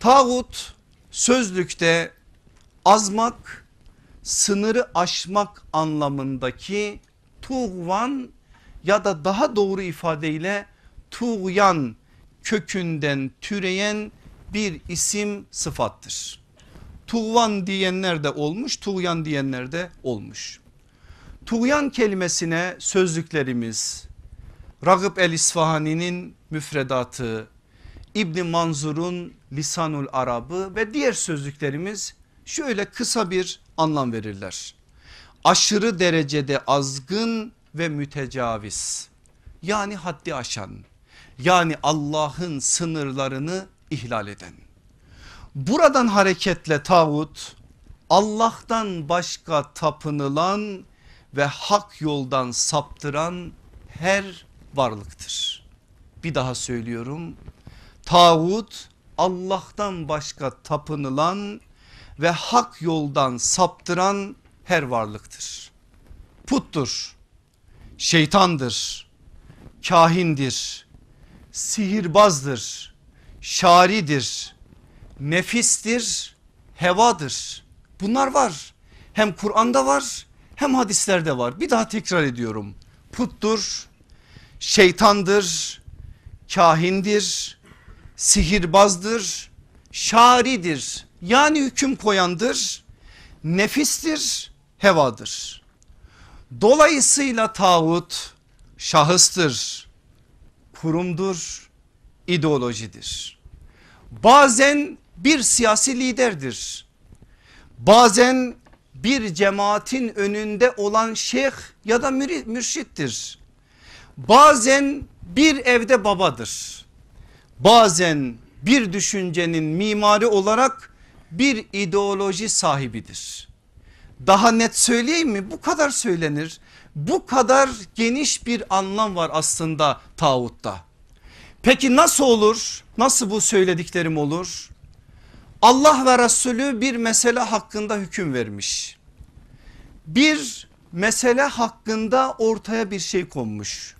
Tağut sözlükte azmak, sınırı aşmak anlamındaki tuğvan ya da daha doğru ifadeyle tuğyan kökünden türeyen bir isim sıfattır. Tuğvan diyenler de olmuş, tuğyan diyenler de olmuş. Tuğyan kelimesine sözlüklerimiz Ragıp el İsfahani'nin müfredatı İbni Manzur'un Lisanul Arabı ve diğer sözlüklerimiz şöyle kısa bir anlam verirler. Aşırı derecede azgın ve mütecaviz yani haddi aşan yani Allah'ın sınırlarını ihlal eden. Buradan hareketle tağut Allah'tan başka tapınılan ve hak yoldan saptıran her varlıktır. Bir daha söylüyorum Tağut Allah'tan başka tapınılan ve hak yoldan saptıran her varlıktır. Puttur, şeytandır, kahindir, sihirbazdır, şaridir, nefistir, hevadır. Bunlar var. Hem Kur'an'da var hem hadislerde var. Bir daha tekrar ediyorum. Puttur, şeytandır, kahindir, sihirbazdır, şaridir yani hüküm koyandır, nefistir, hevadır. Dolayısıyla tağut şahıstır, kurumdur, ideolojidir. Bazen bir siyasi liderdir. Bazen bir cemaatin önünde olan şeyh ya da mürşittir. Bazen bir evde babadır bazen bir düşüncenin mimarı olarak bir ideoloji sahibidir. Daha net söyleyeyim mi? Bu kadar söylenir. Bu kadar geniş bir anlam var aslında tağutta. Peki nasıl olur? Nasıl bu söylediklerim olur? Allah ve Resulü bir mesele hakkında hüküm vermiş. Bir mesele hakkında ortaya bir şey konmuş.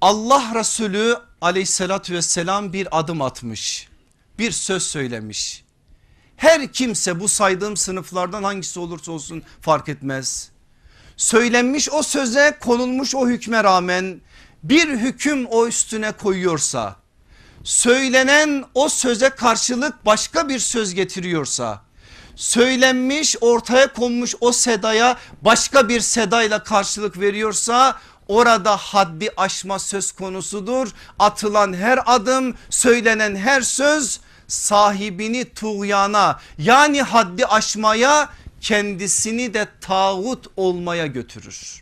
Allah Resulü aleyhissalatü vesselam bir adım atmış bir söz söylemiş. Her kimse bu saydığım sınıflardan hangisi olursa olsun fark etmez. Söylenmiş o söze konulmuş o hükme rağmen bir hüküm o üstüne koyuyorsa söylenen o söze karşılık başka bir söz getiriyorsa söylenmiş ortaya konmuş o sedaya başka bir sedayla karşılık veriyorsa orada haddi aşma söz konusudur. Atılan her adım söylenen her söz sahibini tuğyana yani haddi aşmaya kendisini de tağut olmaya götürür.